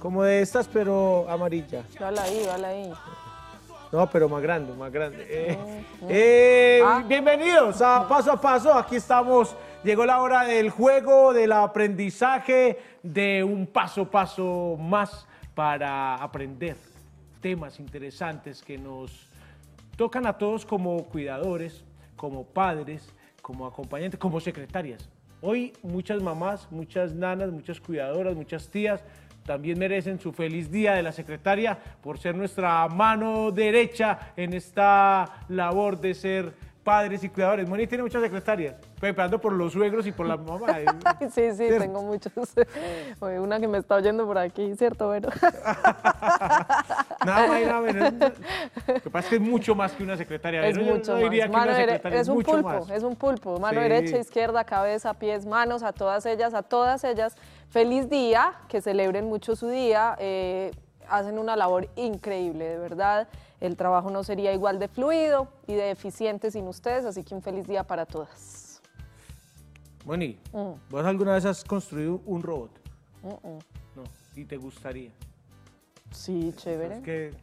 Como de estas, pero amarilla. Dale ahí, dale ahí. No, pero más grande, más grande. Eh, eh, ah. Bienvenidos a Paso a Paso. Aquí estamos. Llegó la hora del juego, del aprendizaje, de un paso a paso más para aprender temas interesantes que nos tocan a todos como cuidadores, como padres, como acompañantes, como secretarias. Hoy muchas mamás, muchas nanas, muchas cuidadoras, muchas tías también merecen su feliz día de la secretaria por ser nuestra mano derecha en esta labor de ser padres y cuidadores. Moni tiene muchas secretarias, preparando por los suegros y por la mamá. sí, sí, tengo muchas, una que me está oyendo por aquí, ¿cierto, Vero? nada nada Lo que pasa es que es mucho más que una secretaria. Es mucho es, un pulpo, es un pulpo. Mano derecha, izquierda, cabeza, pies, manos, a todas ellas, a todas ellas. Feliz día, que celebren mucho su día. Eh, hacen una labor increíble, de verdad. El trabajo no sería igual de fluido y de eficiente sin ustedes, así que un feliz día para todas. Moni, mm. ¿vos alguna vez has construido un robot? No, y te gustaría. Sí, chévere. Es que,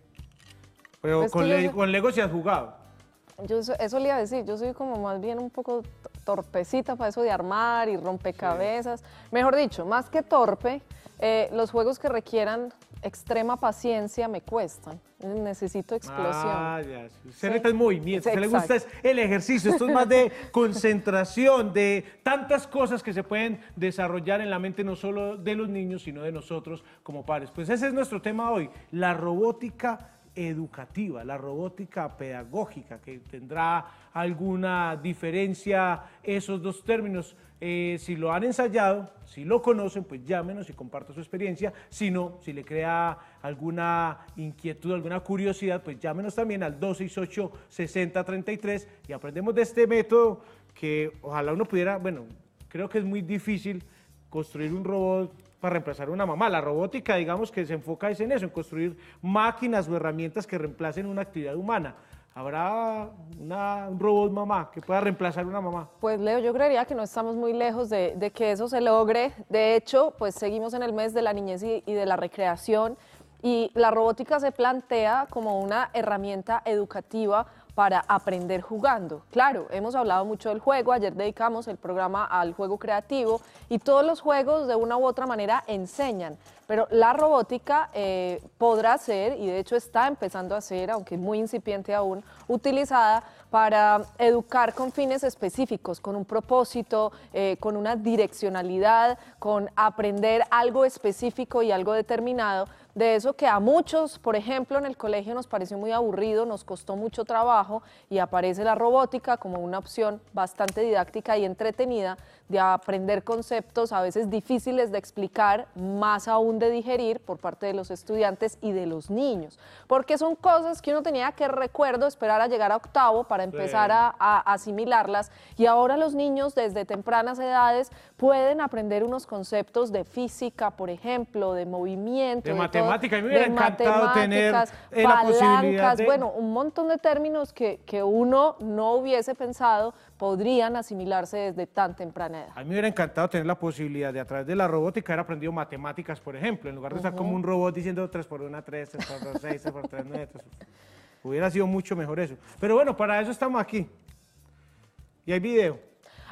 pero con, Lego si has jugado. Yo eso le iba a decir, yo soy como más bien un poco torpecita para eso de armar y rompecabezas. Mejor dicho, más que torpe, eh, los juegos que requieran extrema paciencia me cuesta, Necesito explosión. Ah, ya. Usted movimiento, se le gusta el ejercicio. Esto es más de concentración, de tantas cosas que se pueden desarrollar en la mente no solo de los niños, sino de nosotros como padres. Pues ese es nuestro tema hoy, la robótica educativa, la robótica pedagógica, que tendrá alguna diferencia esos dos términos. Eh, si lo han ensayado, si lo conocen, pues llámenos y comparto su experiencia. Si no, si le crea alguna inquietud, alguna curiosidad, pues llámenos también al 268-6033 y aprendemos de este método que ojalá uno pudiera, bueno, creo que es muy difícil construir un robot para reemplazar una mamá. La robótica, digamos que se enfoca en eso, en construir máquinas o herramientas que reemplacen una actividad humana. ¿Habrá una, un robot mamá que pueda reemplazar una mamá? Pues Leo, yo creería que no estamos muy lejos de, que eso se logre. De hecho, pues seguimos en el mes de la niñez y de la recreación y la robótica se plantea como una herramienta educativa para aprender jugando. Claro, hemos hablado mucho del juego, ayer dedicamos el programa al juego creativo y todos los juegos de una u otra manera enseñan, pero la robótica eh, podrá ser, y de hecho está empezando a ser, aunque muy incipiente aún, utilizada para educar con fines específicos, con un propósito, eh, con una direccionalidad, con aprender algo específico y algo determinado de eso que a muchos, por ejemplo, en el colegio nos pareció muy aburrido, nos costó mucho trabajo y aparece la robótica como una opción bastante didáctica y entretenida de aprender conceptos a veces difíciles de explicar, más aún de digerir por parte de los estudiantes y de los niños, porque son cosas que uno tenía que recuerdo esperar a llegar a octavo para empezar a, asimilarlas y ahora los niños desde tempranas edades pueden aprender unos conceptos de física, por ejemplo, de movimiento, a mí me hubiera encantado tener la Bueno, un montón de términos que, uno no hubiese pensado podrían asimilarse desde tan temprana edad. A mí me hubiera encantado tener la posibilidad de, a través de la robótica, haber aprendido matemáticas, por ejemplo, en lugar de estar como un robot diciendo 3 por 1, 3, 3 por 2, 6, 3 por 3, 9, Hubiera sido mucho mejor eso. Pero bueno, para eso estamos aquí. Y hay video.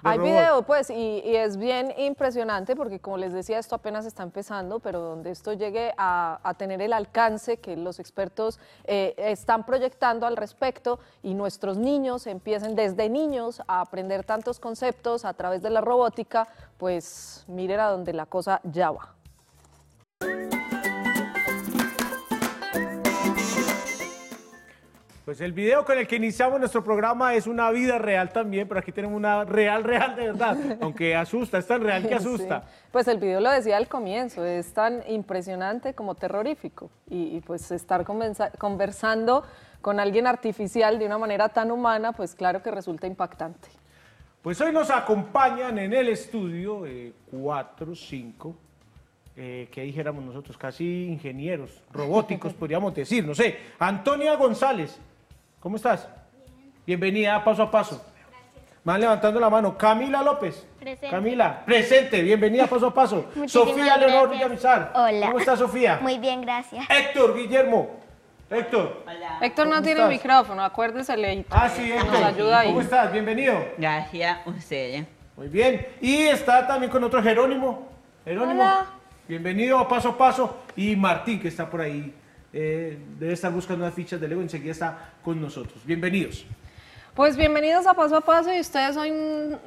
Hay video, pues, y, es bien impresionante porque, como les decía, esto apenas está empezando, pero donde esto llegue a, tener el alcance que los expertos eh, están proyectando al respecto y nuestros niños empiecen desde niños a aprender tantos conceptos a través de la robótica, pues miren a donde la cosa ya va. Pues el video con el que iniciamos nuestro programa es una vida real también, pero aquí tenemos una real, real de verdad, aunque asusta, es tan real que asusta. Pues el video lo decía al comienzo, es tan impresionante como terrorífico y, pues estar conversando con alguien artificial de una manera tan humana, pues claro que resulta impactante. Pues hoy nos acompañan en el estudio eh, cuatro, cinco, eh, que dijéramos nosotros, casi ingenieros, robóticos, podríamos decir, no sé. Antonia González, ¿Cómo estás? Bienvenida a paso a paso. Van levantando la mano. Camila López. Presente. Camila, presente. Bienvenida paso a paso. Sofía Leonor Villamizar. Hola. ¿Cómo estás, Sofía? Muy bien, gracias. Héctor Guillermo. Héctor. Héctor no tiene el micrófono, acuérdese Leito. Ah, sí, Héctor. Nos ayuda ahí. ¿Cómo estás? Bienvenido. Gracias usted. Muy bien. Y está también con otro Jerónimo. Jerónimo. Hola. Bienvenido a Paso a Paso. Y Martín, que está por ahí eh, debe estar buscando las fichas de Lego, enseguida está con nosotros. Bienvenidos. Pues bienvenidos a Paso a Paso y ustedes son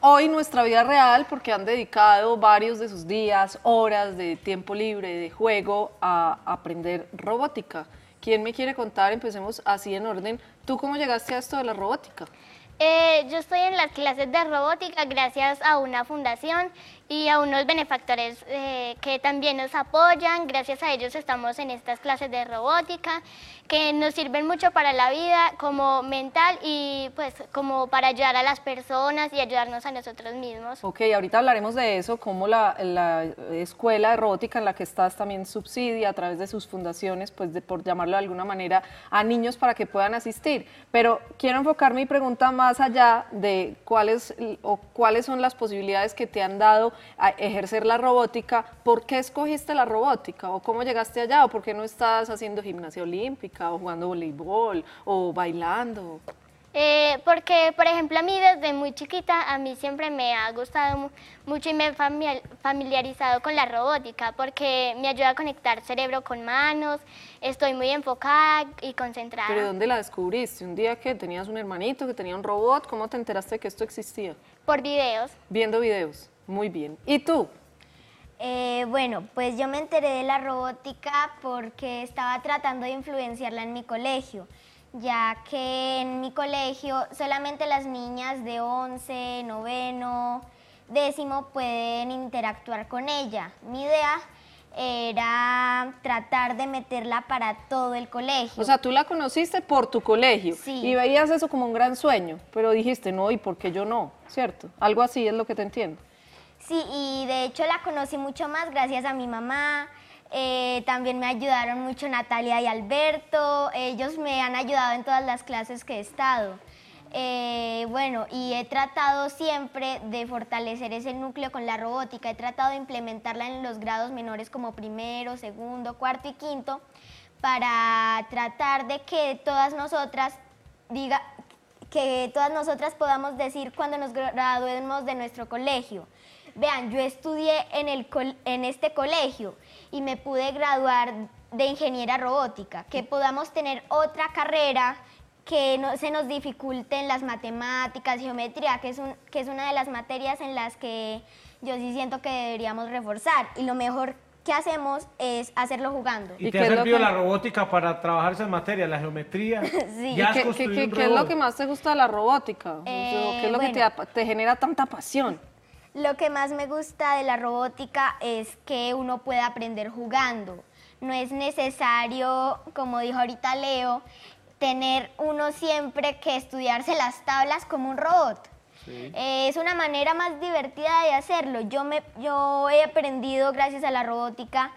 hoy nuestra vida real porque han dedicado varios de sus días, horas de tiempo libre, de juego a aprender robótica. ¿Quién me quiere contar? Empecemos así en orden. ¿Tú cómo llegaste a esto de la robótica? Eh, yo estoy en las clases de robótica gracias a una fundación y a unos benefactores eh, que también nos apoyan. Gracias a ellos estamos en estas clases de robótica que nos sirven mucho para la vida como mental y pues como para ayudar a las personas y ayudarnos a nosotros mismos. Ok, ahorita hablaremos de eso, como la, escuela de robótica en la que estás también subsidia a través de sus fundaciones, pues por llamarlo de alguna manera, a niños para que puedan asistir. Pero quiero enfocar mi pregunta más allá de cuáles o cuáles son las posibilidades que te han dado a ejercer la robótica, ¿por qué escogiste la robótica? ¿O cómo llegaste allá? ¿O por qué no estás haciendo gimnasia olímpica o jugando voleibol o bailando? Eh, porque, por ejemplo, a mí desde muy chiquita, a mí siempre me ha gustado mucho y me he familiarizado con la robótica, porque me ayuda a conectar cerebro con manos, estoy muy enfocada y concentrada. ¿Pero dónde la descubriste? ¿Un día que tenías un hermanito, que tenía un robot? ¿Cómo te enteraste de que esto existía? Por videos. ¿Viendo videos? Muy bien. ¿Y tú? Eh, bueno, pues yo me enteré de la robótica porque estaba tratando de influenciarla en mi colegio, ya que en mi colegio solamente las niñas de 11, noveno, décimo pueden interactuar con ella. Mi idea era tratar de meterla para todo el colegio. O sea, tú la conociste por tu colegio y veías eso como un gran sueño, pero dijiste, no, ¿y por qué yo no? ¿Cierto? Algo así es lo que te entiendo. Sí, y de hecho la conocí mucho más gracias a mi mamá. Eh, también me ayudaron mucho Natalia y Alberto. Ellos me han ayudado en todas las clases que he estado. Eh, bueno, y he tratado siempre de fortalecer ese núcleo con la robótica. He tratado de implementarla en los grados menores como primero, segundo, cuarto y quinto para tratar de que todas nosotras diga, que todas nosotras podamos decir cuando nos graduemos de nuestro colegio vean, yo estudié en, el en este colegio y me pude graduar de ingeniera robótica, que podamos tener otra carrera que no se nos dificulte en las matemáticas, geometría, que es, un, que es una de las materias en las que yo sí siento que deberíamos reforzar. Y lo mejor que hacemos es hacerlo jugando. ¿Y, te ha servido la robótica para trabajar esas materias, la geometría? sí. qué, es lo que más te gusta de la robótica? ¿Qué es lo que eh, te, te genera tanta pasión? Lo que más me gusta de la robótica es que uno pueda aprender jugando. No es necesario, como dijo ahorita Leo, tener uno siempre que estudiarse las tablas como un robot. Eh, es una manera más divertida de hacerlo. Yo, me, yo he aprendido gracias a la robótica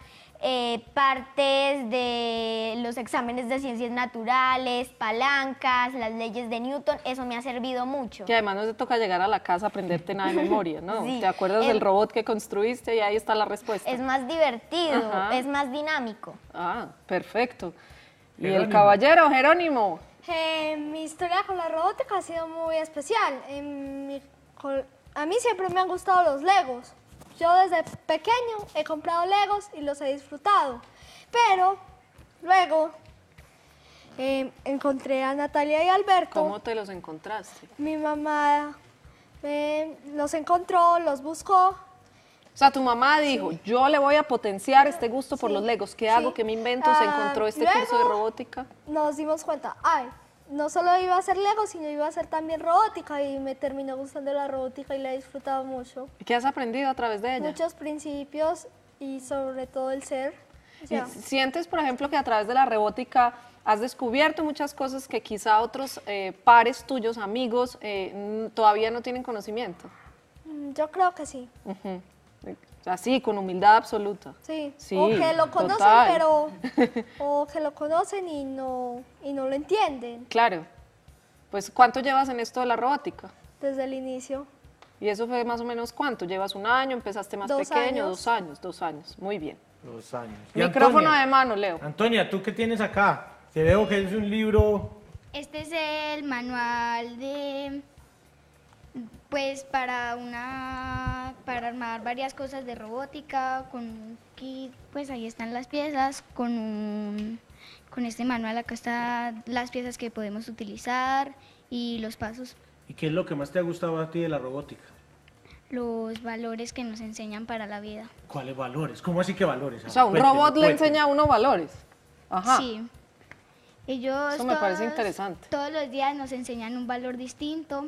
eh, partes de los exámenes de ciencias naturales, palancas, las leyes de Newton, eso me ha servido mucho. Que además no te toca llegar a la casa a aprenderte nada de memoria, ¿no? ¿Te acuerdas del robot que construiste y ahí está la respuesta? Es más divertido, es más dinámico. Ah, perfecto. ¿Y el caballero, Jerónimo? Eh, mi historia con la robótica ha sido muy especial. a mí siempre me han gustado los Legos. Yo desde pequeño he comprado Legos y los he disfrutado, pero luego em, encontré a Natalia y Alberto. ¿Cómo te los encontraste? Mi mamá em, los encontró, los buscó. O sea, tu mamá dijo, yo le voy a potenciar este gusto por los Legos. ¿Qué hago? ¿Qué me invento? ¿Se ah, encontró este curso de robótica? Nos dimos cuenta, ay, no solo iba a ser Lego, sino iba a ser también robótica y me terminó gustando la robótica y la he disfrutado mucho. ¿Qué has aprendido a través de ella? Muchos principios y sobre todo el ser. ¿Sientes, por ejemplo, que a través de la robótica has descubierto muchas cosas que quizá otros eh, pares tuyos, amigos, eh, todavía no tienen conocimiento? Mm, yo creo que sí. Así, con humildad absoluta. Sí. o que lo conocen, pero. O que lo conocen y no, y no lo entienden. Claro. Pues, ¿cuánto llevas en esto de la robótica? Desde el inicio. ¿Y eso fue más o menos cuánto? ¿Llevas un año? ¿Empezaste más pequeño? Años. Dos años, dos años. Muy bien. Dos años. Micrófono de mano, Leo. Antonia, ¿tú qué tienes acá? Te veo que es un libro. Este es el manual de pues para una para armar varias cosas de robótica, con un kit, pues ahí están las piezas, con un, con este manual acá están las piezas que podemos utilizar y los pasos. ¿Y qué es lo que más te ha gustado a ti de la robótica? Los valores que nos enseñan para la vida. ¿Cuáles valores? ¿Cómo así que valores? O sea, un robot le enseña a uno valores. Ajá. Sí. Ellos Eso me parece interesante. Todos los días nos enseñan un valor distinto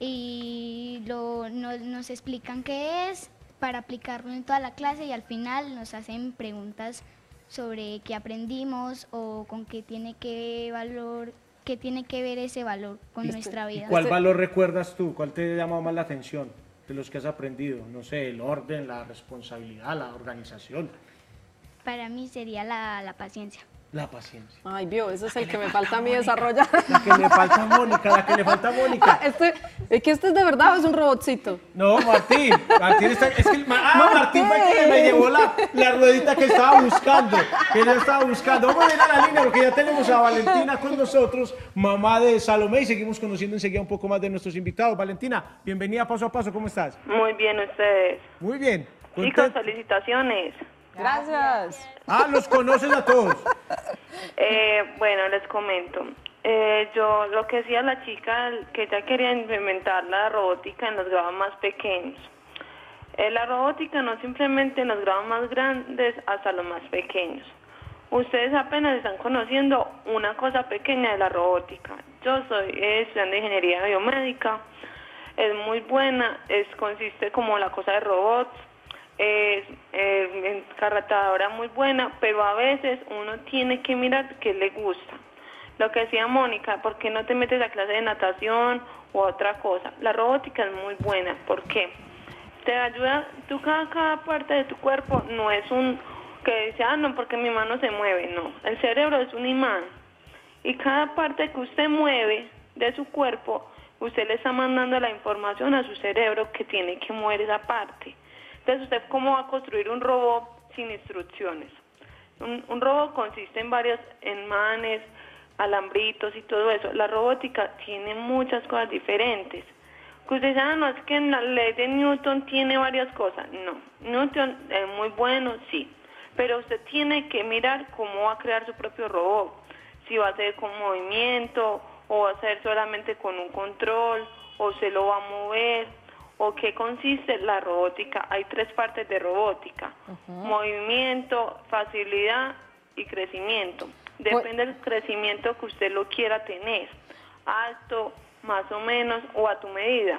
y lo, nos, explican qué es para aplicarlo en toda la clase y al final nos hacen preguntas sobre qué aprendimos o con qué tiene que valor qué tiene que ver ese valor con nuestra vida. ¿Cuál este- valor recuerdas tú? ¿Cuál te ha llamado más la atención de los que has aprendido? No sé, el orden, la responsabilidad, la organización. Para mí sería la, la paciencia. La paciencia. Ay, vio, ese es el que me falta a mí desarrollar. La que le falta a Mónica, la que le falta a Mónica. Este, es que este es de verdad es un robotcito. No, Martín. Martín está. Es que ah, Martín, fue que me llevó la, ruedita que estaba buscando. Que yo estaba buscando. Vamos a ir a la línea porque ya tenemos a Valentina con nosotros, mamá de Salomé, y seguimos conociendo enseguida un poco más de nuestros invitados. Valentina, bienvenida paso a paso, ¿cómo estás? Muy bien, ustedes. Muy bien. Chicos, felicitaciones. Gracias. Ah, los conocen a todos. Eh, bueno, les comento. Eh, yo lo que decía la chica, que ella quería implementar la robótica en los grados más pequeños. Eh, la robótica no simplemente en los grados más grandes hasta los más pequeños. Ustedes apenas están conociendo una cosa pequeña de la robótica. Yo soy estudiante de ingeniería biomédica. Es muy buena, es consiste como la cosa de robots, es eh, encarratadora muy buena, pero a veces uno tiene que mirar qué le gusta. Lo que decía Mónica, ¿por qué no te metes a clase de natación u otra cosa? La robótica es muy buena, porque Te ayuda, tú cada, cada parte de tu cuerpo no es un que dice, ah, no, porque mi mano se mueve, no. El cerebro es un imán y cada parte que usted mueve de su cuerpo, usted le está mandando la información a su cerebro que tiene que mover esa parte ¿usted cómo va a construir un robot sin instrucciones? Un, robot consiste en varias, enmanes, alambritos y todo eso. La robótica tiene muchas cosas diferentes. Que ya ah, no es que en la ley de Newton tiene varias cosas. No, Newton es muy bueno, sí. Pero usted tiene que mirar cómo va a crear su propio robot. Si va a ser con movimiento o va a ser solamente con un control o se lo va a mover o qué consiste la robótica. Hay tres partes de robótica, movimiento, facilidad y crecimiento. Pues- Depende del crecimiento que usted lo quiera tener, alto, más o menos o a tu medida.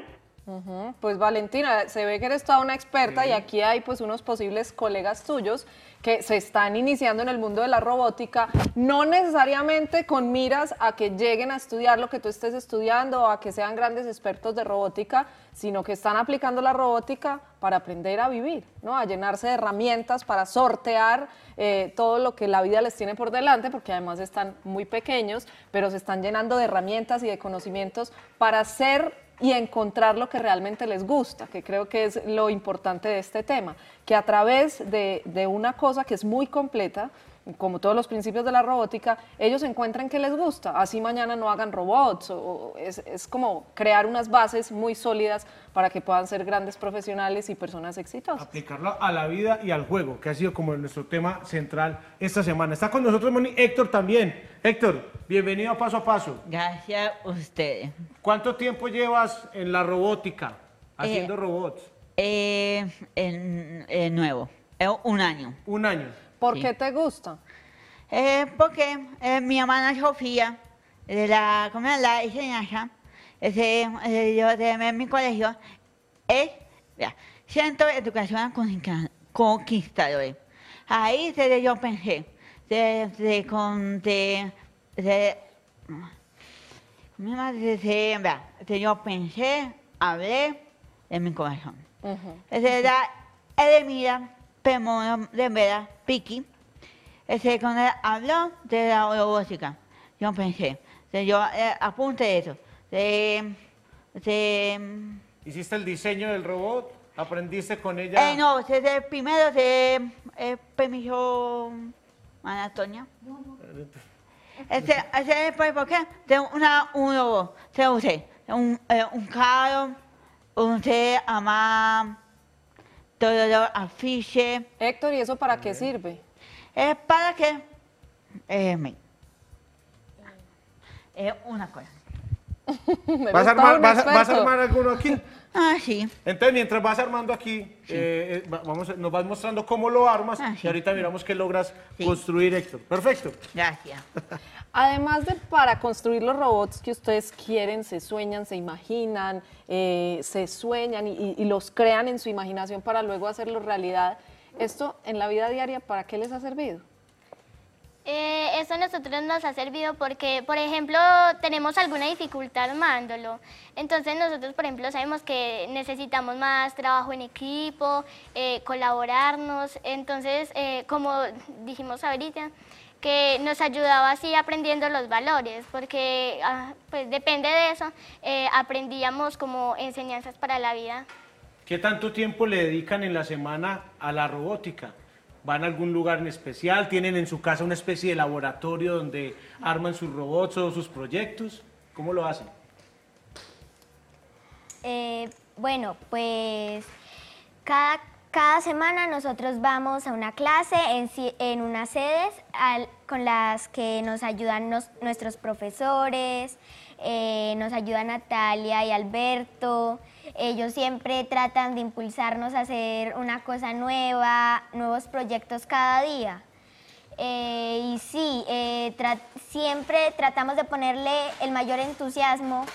Pues Valentina, se ve que eres toda una experta y aquí hay pues unos posibles colegas tuyos que se están iniciando en el mundo de la robótica, no necesariamente con miras a que lleguen a estudiar lo que tú estés estudiando o a que sean grandes expertos de robótica, sino que están aplicando la robótica para aprender a vivir, ¿no? a llenarse de herramientas para sortear eh, todo lo que la vida les tiene por delante, porque además están muy pequeños, pero se están llenando de herramientas y de conocimientos para ser y encontrar lo que realmente les gusta, que creo que es lo importante de este tema, que a través de, una cosa que es muy completa, como todos los principios de la robótica, ellos encuentran que les gusta, así mañana no hagan robots, o, es, como crear unas bases muy sólidas para que puedan ser grandes profesionales y personas exitosas. Aplicarlo a la vida y al juego, que ha sido como nuestro tema central esta semana. Está con nosotros Moni Héctor también. Héctor, bienvenido a Paso a Paso. Gracias a usted. ¿Cuánto tiempo llevas en la robótica, eh, haciendo robots? Eh, en, eh, nuevo, un año. Un año. ¿Por qué te gusta? Eh, porque eh, mi hermana Sofía, de la, ¿cómo es? la enseñanza, ese, eh, yo de mi colegio, es ya, Centro de Educación conquistador. Ahí desde yo pensé, desde con, desde yo pensé, hablé en mi corazón. Uh -huh. Desde la mira, pero de verdad, Piki, ese con él habló de la robótica. Yo pensé, yo eh, apunté eso. De, de, ¿Hiciste el diseño del robot? ¿Aprendiste con ella? Eh, no, desde primero se... eh, permiso Ana Antonia. Este, este, ¿Por qué? Tengo una, un robot, Tengo un, eh, un carro, un ser amado todo los afiche. Héctor, ¿y eso para qué sirve? Es para que... Eh, es una cosa. vas a armar alguno aquí. Ah, Entonces, mientras vas armando aquí, eh, eh, vamos, nos vas mostrando cómo lo armas ah, y ahorita miramos qué logras construir, esto, Perfecto. Gracias. Además de para construir los robots que ustedes quieren, se sueñan, se imaginan, eh, se sueñan y, y, los crean en su imaginación para luego hacerlo realidad, ¿esto en la vida diaria para qué les ha servido? Eh, eso a nosotros nos ha servido porque, por ejemplo, tenemos alguna dificultad armándolo. Entonces nosotros, por ejemplo, sabemos que necesitamos más trabajo en equipo, eh, colaborarnos. Entonces, eh, como dijimos ahorita, que nos ayudaba así aprendiendo los valores, porque ah, pues depende de eso, aprendíamos como enseñanzas para la vida. ¿Qué tanto tiempo le dedican en la semana a la robótica? van a algún lugar en especial, tienen en su casa una especie de laboratorio donde arman sus robots o sus proyectos. ¿Cómo lo hacen? Eh, bueno, pues cada, semana nosotros vamos a una clase en, unas sedes con las que nos ayudan nuestros profesores, eh, nos ayudan Natalia y Alberto, ellos siempre tratan de impulsarnos a hacer una cosa nueva, nuevos proyectos cada día. Eh, y sí, eh, siempre tratamos de ponerle el mayor entusiasmo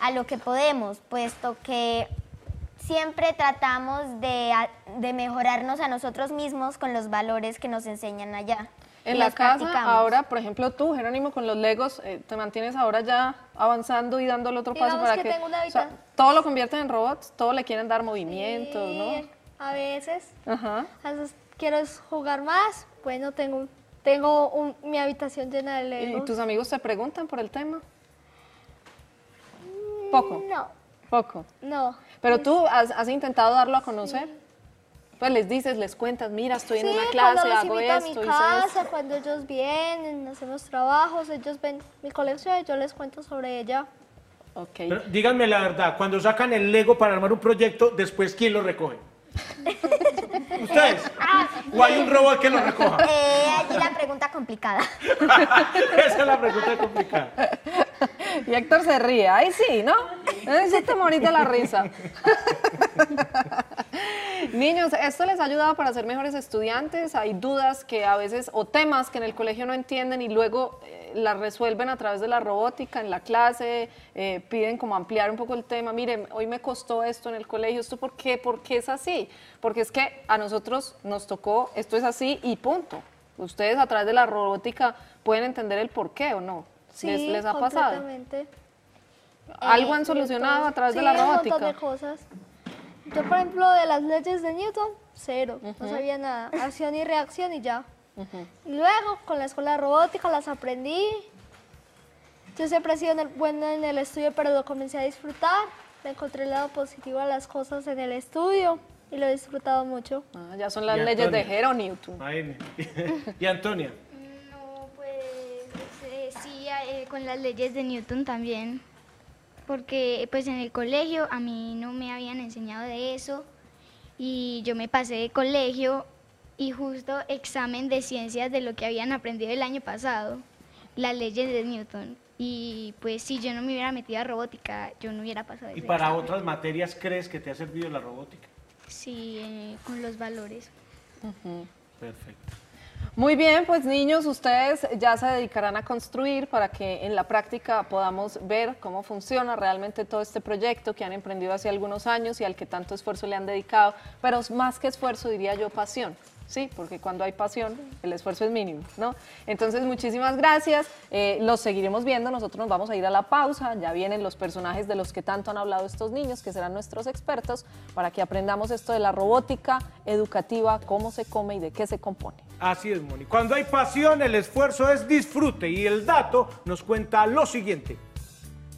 a lo que podemos, puesto que siempre tratamos de mejorarnos a nosotros mismos con los valores que nos enseñan allá en la casa, ahora, por ejemplo, tú, Jerónimo, con los Legos, eh, te mantienes ahora ya avanzando y dando el otro paso para que, que todo lo convierten en robots, todo le quieren dar movimiento, ¿no? A veces. Ajá. A jugar más, bueno, tengo, tengo mi habitación llena de Legos. ¿Y tus amigos te preguntan por el tema? Poco. No. Poco. No. Pero tú pues has, has intentado darlo a conocer. Sí. Pues, les dices, les cuentas, mira, estoy en una clase, hago esto. mi casa, cuando ellos vienen, hacemos trabajos, ellos ven mi colección y yo les cuento sobre ella. Ok. Pero díganme la verdad, cuando sacan el Lego para armar un proyecto, después, ¿quién lo recoge? ¿Ustedes? ¿O hay un robot que lo recoja? Eh, ahí la pregunta complicada. Esa es la pregunta complicada. Y Héctor se ríe. Ahí sí, ¿no? Necesito bonita la risa. Niños, ¿esto les ha ayudado para ser mejores estudiantes? Hay dudas que a veces, o temas que en el colegio no entienden y luego eh, la resuelven a través de la robótica en la clase, eh, piden como ampliar un poco el tema, miren, hoy me costó esto en el colegio, ¿esto por qué? ¿Por qué es así? Porque es que a nosotros nos tocó, esto es así y punto. Ustedes a través de la robótica pueden entender el por qué o no. Sí, ¿Les, ha pasado? ¿Algo han eh, solucionado a través de la robótica? Un de cosas. Yo, por ejemplo, de las leyes de Newton, cero. No sabía nada. Acción y reacción y ya. Luego, con la escuela robótica las aprendí. Yo siempre he sido en el, en el estudio, pero lo comencé a disfrutar. Me encontré el lado positivo a las cosas en el estudio y lo he disfrutado mucho. Ah, ya son las leyes de Hero Newton. ¿Y Antonia? No, pues eh, sí, eh, con las leyes de Newton también. Porque pues en el colegio a mí no me habían enseñado de eso y yo me pasé de colegio y justo examen de ciencias de lo que habían aprendido el año pasado, las leyes de Newton. Y pues si yo no me hubiera metido a robótica, yo no hubiera pasado. ¿Y para otras materias crees que te ha servido la robótica? Sí, eh, con los valores. Perfecto. Muy bien, pues niños, ustedes ya se dedicarán a construir para que en la práctica podamos ver cómo funciona realmente todo este proyecto que han emprendido hace algunos años y al que tanto esfuerzo le han dedicado, pero más que esfuerzo diría yo pasión. Sí, porque cuando hay pasión, el esfuerzo es mínimo, ¿no? Entonces, muchísimas gracias. Eh, los seguiremos viendo. Nosotros nos vamos a ir a la pausa. Ya vienen los personajes de los que tanto han hablado estos niños, que serán nuestros expertos, para que aprendamos esto de la robótica educativa, cómo se come y de qué se compone. Así es, Moni. Cuando hay pasión, el esfuerzo es disfrute. Y el dato nos cuenta lo siguiente.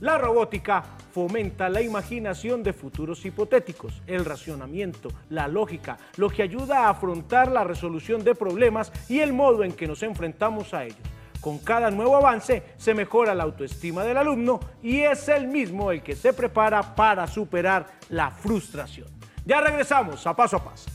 La robótica fomenta la imaginación de futuros hipotéticos, el racionamiento, la lógica, lo que ayuda a afrontar la resolución de problemas y el modo en que nos enfrentamos a ellos. Con cada nuevo avance se mejora la autoestima del alumno y es el mismo el que se prepara para superar la frustración. Ya regresamos a paso a paso.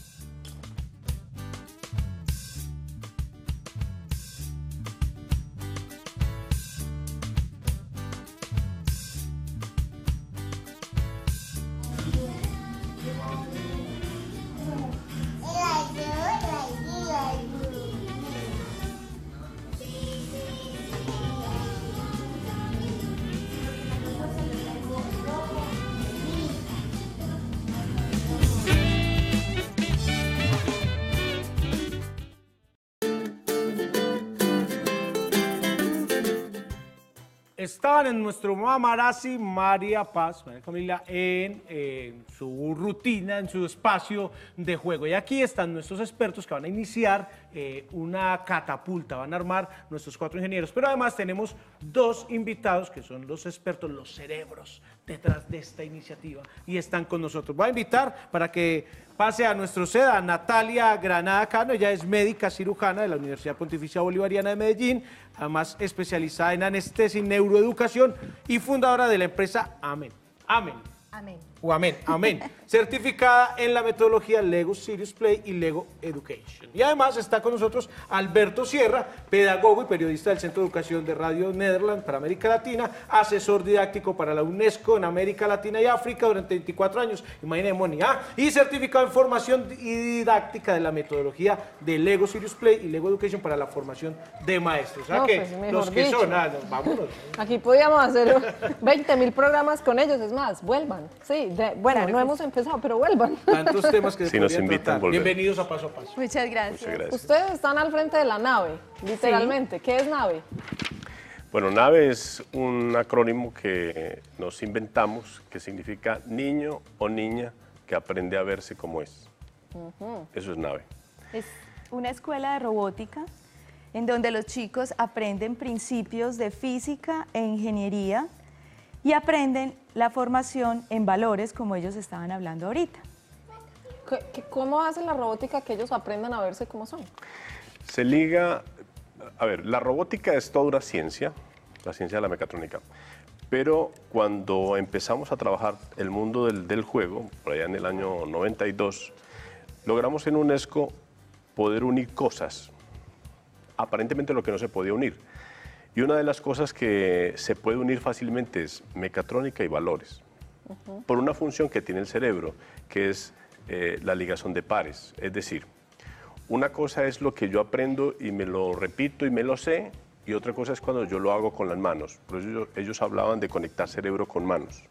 en nuestro mamarazzi María Paz, María Camila, en su rutina, en su espacio de juego. Y aquí están nuestros expertos que van a iniciar eh, una catapulta, van a armar nuestros cuatro ingenieros. Pero además tenemos dos invitados que son los expertos, los cerebros detrás de esta iniciativa y están con nosotros. Voy a invitar para que pase a nuestro seda Natalia Granada Cano, ella es médica cirujana de la Universidad Pontificia Bolivariana de Medellín, además especializada en anestesia y neuroeducación y fundadora de la empresa Amen. Amen. Amén. O amén, amén. Certificada en la metodología Lego Serious Play y Lego Education. Y además está con nosotros Alberto Sierra, pedagogo y periodista del Centro de Educación de Radio Nederland para América Latina, asesor didáctico para la UNESCO en América Latina y África durante 24 años, imagínense, ¿ah? y certificado en formación y didáctica de la metodología de Lego Serious Play y Lego Education para la formación de maestros. Pues, los que son, ah, vámonos. Aquí podíamos hacer 20 mil programas con ellos, es más, vuelvan, sí bueno, no hemos empezado, pero vuelvan. Tantos temas que se nos invitan volver. Bienvenidos a Paso a Paso. Muchas gracias. Ustedes están al frente de la nave, literalmente. ¿Qué es nave? Bueno, NAVE es un acrónimo que nos inventamos que significa niño o niña que aprende a verse como es. Eso es NAVE. Es una escuela de robótica en donde los chicos aprenden principios de física e ingeniería y aprenden la formación en valores como ellos estaban hablando ahorita. ¿Cómo hace la robótica que ellos aprendan a verse como son? Se liga, a ver, la robótica es toda una ciencia, la ciencia de la mecatrónica, pero cuando empezamos a trabajar el mundo del, juego, por allá en el año 92, logramos en UNESCO poder unir cosas, aparentemente lo que no se podía unir. Y una de las cosas que se puede unir fácilmente es mecatrónica y valores, por una función que tiene el cerebro, que es eh, la ligación de pares. Es decir, una cosa es lo que yo aprendo y me lo repito y me lo sé, y otra cosa es cuando yo lo hago con las manos. ellos, hablaban de conectar cerebro con manos.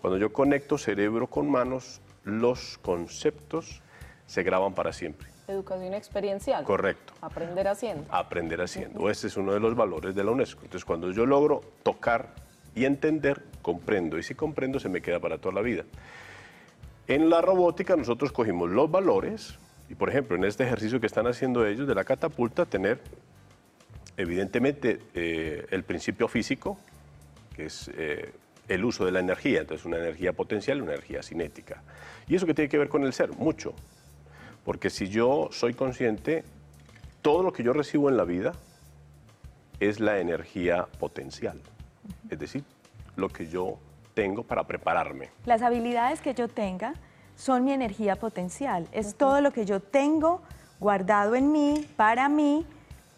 Cuando yo conecto cerebro con manos, los conceptos se graban para siempre. Educación experiencial. Correcto. Aprender haciendo. Aprender haciendo. Ese es uno de los valores de la UNESCO. Entonces, cuando yo logro tocar y entender, comprendo. Y si comprendo, se me queda para toda la vida. En la robótica nosotros cogimos los valores y, por ejemplo, en este ejercicio que están haciendo ellos de la catapulta, tener evidentemente eh, el principio físico, que es eh, el uso de la energía, entonces una energía potencial y una energía cinética. ¿Y eso que tiene que ver con el ser? Mucho. Porque si yo soy consciente, todo lo que yo recibo en la vida es la energía potencial. Es decir, lo que yo tengo para prepararme. Las habilidades que yo tenga son mi energía potencial. Es todo lo que yo tengo guardado en mí, para mí,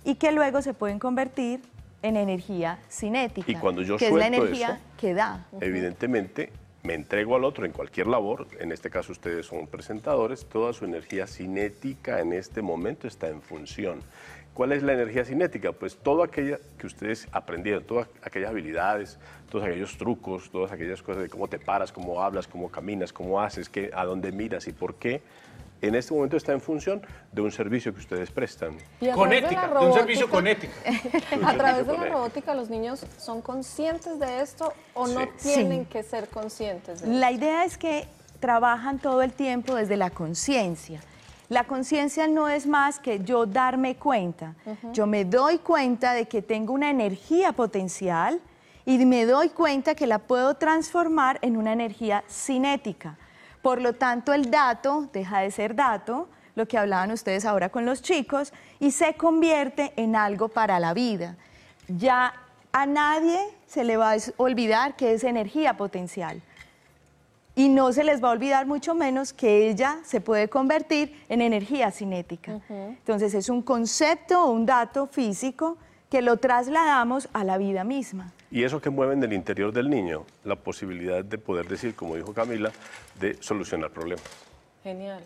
y que luego se pueden convertir en energía cinética. Y cuando yo que es la energía que da. Evidentemente, me entrego al otro en cualquier labor, en este caso ustedes son presentadores, toda su energía cinética en este momento está en función. ¿Cuál es la energía cinética? Pues todo aquella que ustedes aprendieron, todas aquellas habilidades, todos aquellos trucos, todas aquellas cosas de cómo te paras, cómo hablas, cómo caminas, cómo haces, qué, a dónde miras y por qué, en este momento está en función de un servicio que ustedes prestan. Con ética, un servicio con ética. a través de la robótica los niños son conscientes de esto o no tienen que ser conscientes. De la idea es que trabajan todo el tiempo desde la conciencia. La conciencia no es más que yo darme cuenta. Yo me doy cuenta de que tengo una energía potencial y me doy cuenta que la puedo transformar en una energía cinética. Por lo tanto, el dato deja de ser dato, lo que hablaban ustedes ahora con los chicos, y se convierte en algo para la vida. Ya a nadie se le va a olvidar que es energía potencial. Y no se les va a olvidar mucho menos que ella se puede convertir en energía cinética. Entonces es un concepto o un dato físico que lo trasladamos a la vida misma. Y eso que mueven del interior del niño, la posibilidad de poder decir, como dijo Camila, de solucionar problemas. Genial.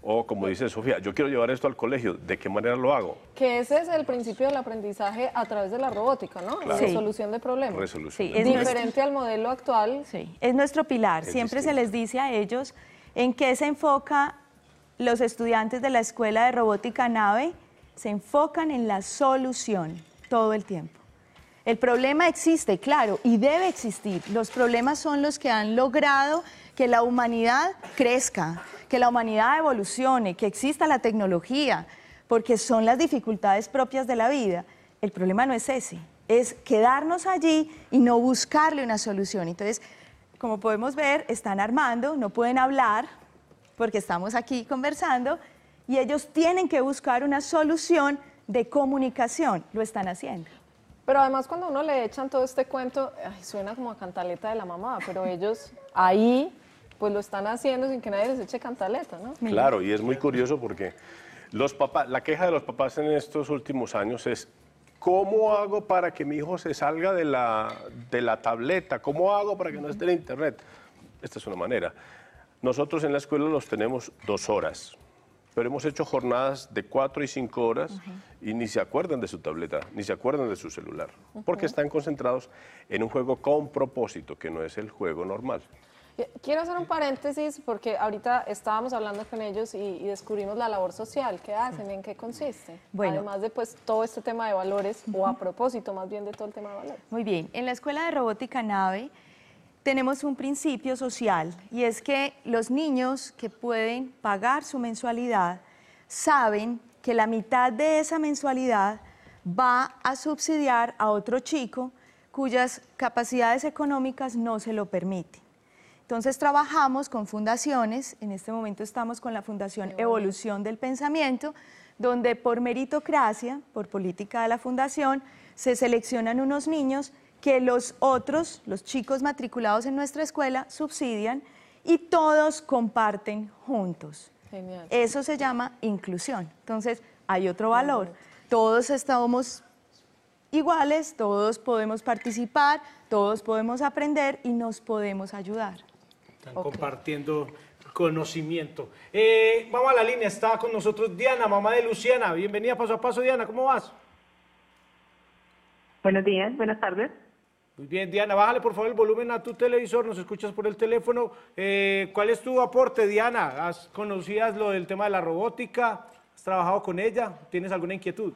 O como dice Sofía, yo quiero llevar esto al colegio, ¿de qué manera lo hago? Que ese es el principio del aprendizaje a través de la robótica, ¿no? La solución de problemas. Resolución. Sí, es diferente al modelo actual. Sí, es nuestro pilar. Siempre se les dice a ellos en qué se enfoca los estudiantes de la Escuela de Robótica Nave, se enfocan en la solución todo el tiempo. El problema existe, claro, y debe existir. Los problemas son los que han logrado que la humanidad crezca, que la humanidad evolucione, que exista la tecnología, porque son las dificultades propias de la vida. El problema no es ese, es quedarnos allí y no buscarle una solución. Entonces, como podemos ver, están armando, no pueden hablar porque estamos aquí conversando y ellos tienen que buscar una solución de comunicación. Lo están haciendo. Pero además cuando uno le echan todo este cuento, suena como a cantaleta de la mamá, pero ellos ahí pues lo están haciendo sin que nadie les eche cantaleta, ¿no? Claro, y es muy curioso porque los papás, la queja de los papás en estos últimos años es ¿Cómo hago para que mi hijo se salga de la, de la tableta? ¿Cómo hago para que no esté en internet? Esta es una manera. Nosotros en la escuela los tenemos dos horas pero hemos hecho jornadas de cuatro y cinco horas y ni se acuerdan de su tableta, ni se acuerdan de su celular, porque están concentrados en un juego con propósito, que no es el juego normal. Eh, quiero hacer un paréntesis porque ahorita estábamos hablando con ellos y, descubrimos la labor social que hacen en qué consiste. Bueno. Además de pues todo este tema de valores o a propósito más bien de todo el tema de valores. Muy bien, en la Escuela de Robótica NAVE tenemos un principio social y es que los niños que pueden pagar su mensualidad saben que la mitad de esa mensualidad va a subsidiar a otro chico cuyas capacidades económicas no se lo permiten. Entonces trabajamos con fundaciones, en este momento estamos con la Fundación Evolución del Pensamiento, donde por meritocracia, por política de la fundación, se seleccionan unos niños que los otros, los chicos matriculados en nuestra escuela, subsidian y todos comparten juntos. Eso se llama inclusión. Entonces, hay otro valor. Todos estamos iguales, todos podemos participar, todos podemos aprender y nos podemos ayudar. Están compartiendo conocimiento. Eh, vamos a la línea, está con nosotros Diana, mamá de Luciana. Bienvenida paso a paso, Diana, ¿cómo vas? Buenos días, buenas tardes. Muy bien, Diana, bájale por favor el volumen a tu televisor, nos escuchas por el teléfono. Eh, ¿Cuál es tu aporte, Diana? ¿Has, ¿Conocías lo del tema de la robótica? ¿Has trabajado con ella? ¿Tienes alguna inquietud?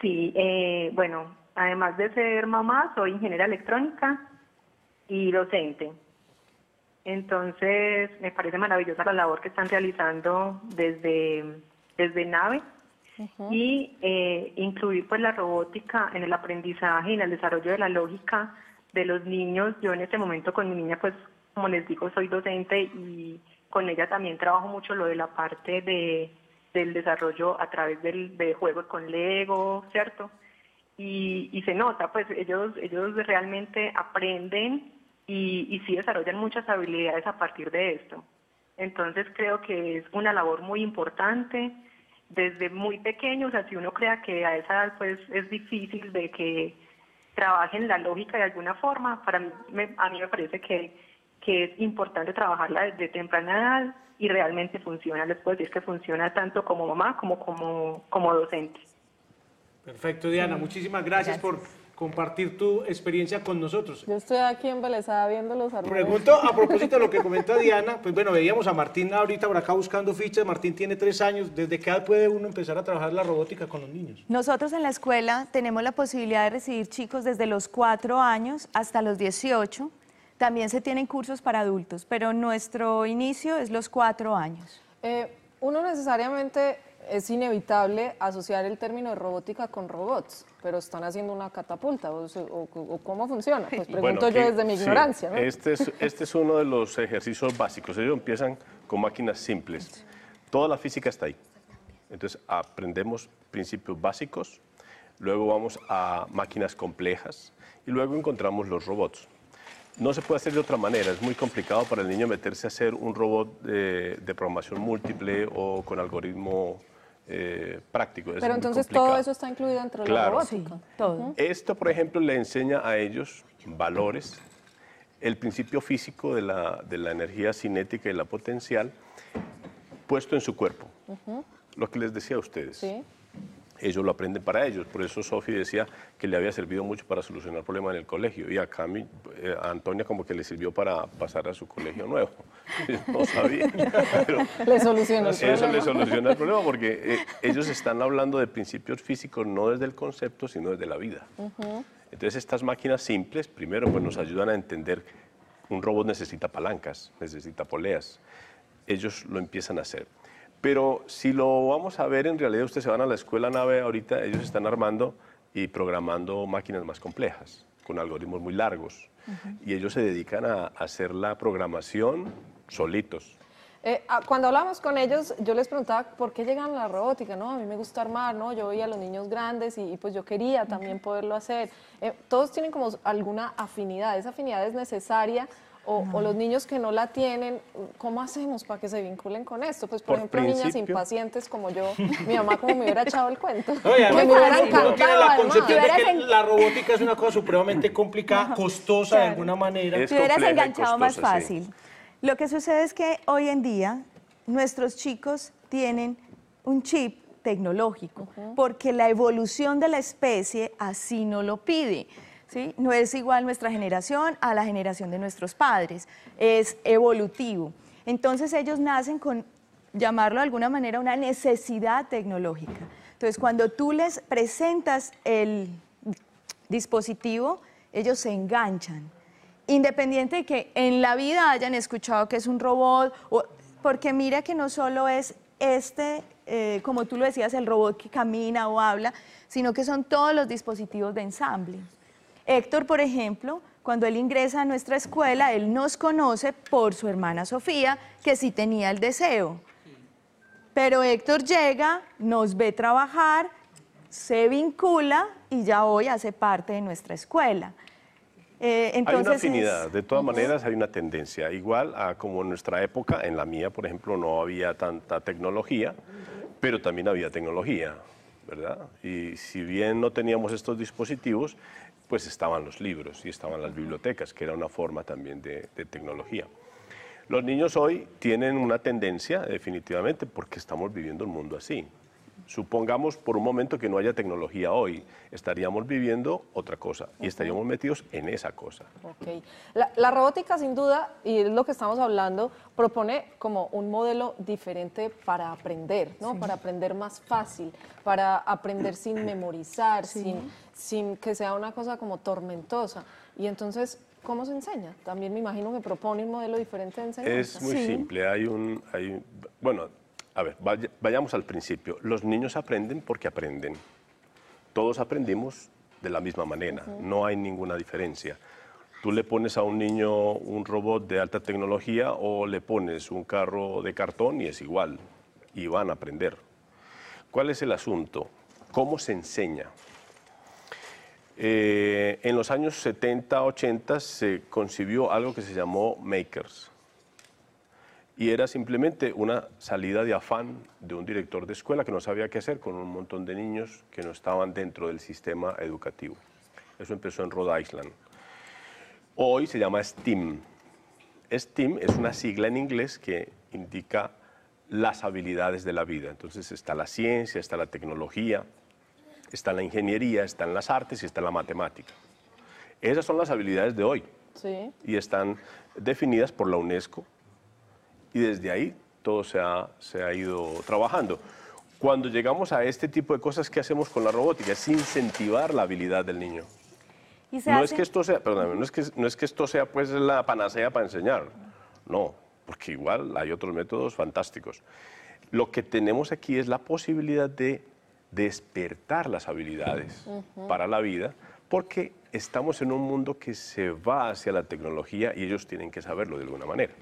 Sí, eh, bueno, además de ser mamá, soy ingeniera electrónica y docente. Entonces, me parece maravillosa la labor que están realizando desde, desde NAVE y eh, incluir pues la robótica en el aprendizaje y en el desarrollo de la lógica de los niños. Yo en este momento con mi niña pues como les digo soy docente y con ella también trabajo mucho lo de la parte de, del desarrollo a través del, juego con Lego, ¿cierto? Y, y se nota, pues ellos, ellos realmente aprenden y, y sí desarrollan muchas habilidades a partir de esto. Entonces creo que es una labor muy importante desde muy pequeños, si uno crea que a esa edad pues es difícil de que trabajen la lógica de alguna forma, para mí, a mí me parece que, que es importante trabajarla desde temprana edad y realmente funciona, les puedo decir que funciona tanto como mamá como como, como docente. Perfecto, Diana, muchísimas gracias. por compartir tu experiencia con nosotros. Yo estoy aquí embelesada viendo los árboles. Pregunto a propósito de lo que comenta Diana, pues bueno, veíamos a Martín ahorita por acá buscando fichas, Martín tiene tres años, ¿desde qué edad puede uno empezar a trabajar la robótica con los niños? Nosotros en la escuela tenemos la posibilidad de recibir chicos desde los cuatro años hasta los 18, también se tienen cursos para adultos, pero nuestro inicio es los cuatro años. Eh, uno necesariamente es inevitable asociar el término de robótica con robots, pero están haciendo una catapulta, o, cómo funciona, pues pregunto yo desde mi ignorancia. ¿no? Este, es, este es uno de los ejercicios básicos, ellos empiezan con máquinas simples, toda la física está ahí, entonces aprendemos principios básicos, luego vamos a máquinas complejas y luego encontramos los robots. No se puede hacer de otra manera, es muy complicado para el niño meterse a hacer un robot de, eh, de programación múltiple o con algoritmo eh, práctico. Pero entonces todo eso está incluido dentro de la Esto, por ejemplo, le enseña a ellos valores, el principio físico de la, energía cinética y la potencial puesto en su cuerpo. Lo que les decía a ustedes. ¿Sí? ellos lo aprenden para ellos. Por eso Sofi decía que le había servido mucho para solucionar problemas en el colegio. Y a, Cami, eh, Antonia como que le sirvió para pasar a su colegio nuevo. no sabía. Pero le solucionó eso le soluciona el problema porque eh, ellos están hablando de principios físicos no desde el concepto, sino desde la vida. Entonces estas máquinas simples, primero, pues nos ayudan a entender un robot necesita palancas, necesita poleas. Ellos lo empiezan a hacer. Pero si lo vamos a ver, en realidad ustedes se van a la escuela nave ahorita, ellos están armando y programando máquinas más complejas, con algoritmos muy largos. Y ellos se dedican a hacer la programación solitos. Eh, ah, cuando hablamos con ellos, yo les preguntaba por qué llegan a la robótica, ¿no? A mí me gusta armar, ¿no? Yo veía a los niños grandes y, pues yo quería también poderlo hacer. Eh, todos tienen como alguna afinidad, esa afinidad es necesaria o, los niños que no la tienen, ¿cómo hacemos para que se vinculen con esto? Pues, por, ejemplo, niñas impacientes como yo, mi mamá como me hubiera echado el cuento. me hubiera la que la robótica es una cosa supremamente complicada, costosa de alguna manera. te hubieras enganchado más fácil. Lo que sucede es que hoy en día nuestros chicos tienen un chip tecnológico, porque la evolución de la especie así no lo pide. No es igual nuestra generación a la generación de nuestros padres, es evolutivo. Entonces ellos nacen con, llamarlo de alguna manera, una necesidad tecnológica. Entonces cuando tú les presentas el dispositivo, ellos se enganchan. Independiente de que en la vida hayan escuchado que es un robot, porque mira que no solo es este, eh, como tú lo decías, el robot que camina o habla, sino que son todos los dispositivos de ensamble. Héctor, por ejemplo, cuando él ingresa a nuestra escuela, él nos conoce por su hermana Sofía, que sí tenía el deseo. Pero Héctor llega, nos ve trabajar, se vincula y ya hoy hace parte de nuestra escuela. Eh, hay una afinidad, de todas maneras hay una tendencia, igual a como en nuestra época, en la mía por ejemplo no había tanta tecnología, pero también había tecnología, ¿verdad? Y si bien no teníamos estos dispositivos, pues estaban los libros y estaban las bibliotecas, que era una forma también de, tecnología. Los niños hoy tienen una tendencia, definitivamente, porque estamos viviendo el mundo así. Supongamos por un momento que no haya tecnología hoy, estaríamos viviendo otra cosa y estaríamos metidos en esa cosa. La, robótica sin duda, y es lo que estamos hablando, propone como un modelo diferente para aprender, ¿no? Para aprender más fácil, para aprender sin memorizar, sin, que sea una cosa como tormentosa. Y entonces, ¿Cómo se enseña? También me imagino que propone un modelo diferente de enseñanza. Es muy simple. Hay un, hay, bueno, a ver, vayamos al principio. Los niños aprenden porque aprenden. Todos aprendimos de la misma manera, no hay ninguna diferencia. Tú le pones a un niño un robot de alta tecnología o le pones un carro de cartón y es igual, y van a aprender. ¿Cuál es el asunto? ¿Cómo se enseña? Eh, en los años 70, 80 se concibió algo que se llamó Makers y era simplemente una salida de afán de un director de escuela que no sabía qué hacer con un montón de niños que no estaban dentro del sistema educativo. Eso empezó en Rhode Island. Hoy se llama STEAM. STEAM es una sigla en inglés que indica las habilidades de la vida. Entonces está la ciencia, está la tecnología, está la ingeniería, están las artes y está la matemática. Esas son las habilidades de hoy. Y están definidas por la UNESCO y desde ahí todo se ha, ido trabajando. Cuando llegamos a este tipo de cosas, que hacemos con la robótica? Es incentivar la habilidad del niño. no, es que esto sea, perdóname, no, es que, no es que esto sea pues la panacea para enseñar, no, porque igual hay otros métodos fantásticos. Lo que tenemos aquí es la posibilidad de despertar las habilidades para la vida, porque estamos en un mundo que se va hacia la tecnología y ellos tienen que saberlo de alguna manera.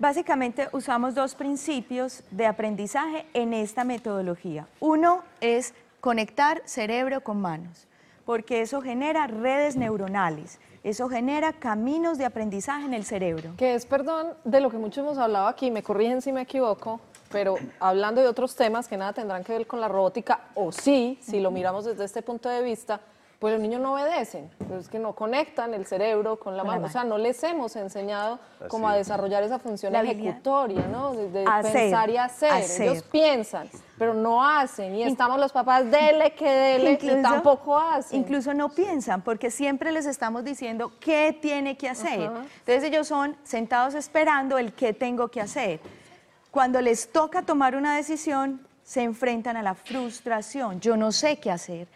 Básicamente usamos dos principios de aprendizaje en esta metodología. Uno es conectar cerebro con manos, porque eso genera redes neuronales, eso genera caminos de aprendizaje en el cerebro. Que es, perdón, de lo que mucho hemos hablado aquí, me corrigen si me equivoco, pero hablando de otros temas que nada tendrán que ver con la robótica, o sí, si lo miramos desde este punto de vista, pues los niños no obedecen, pues es que no conectan el cerebro con la mano, o sea, no les hemos enseñado cómo a desarrollar esa función ejecutoria, ¿no? De, pensar y hacer. Ellos piensan, pero no hacen y estamos los papás dele que dele incluso, y tampoco hacen. Incluso no piensan porque siempre les estamos diciendo qué tiene que hacer. Entonces ellos son sentados esperando el qué tengo que hacer. Cuando les toca tomar una decisión, se enfrentan a la frustración. Yo no sé qué hacer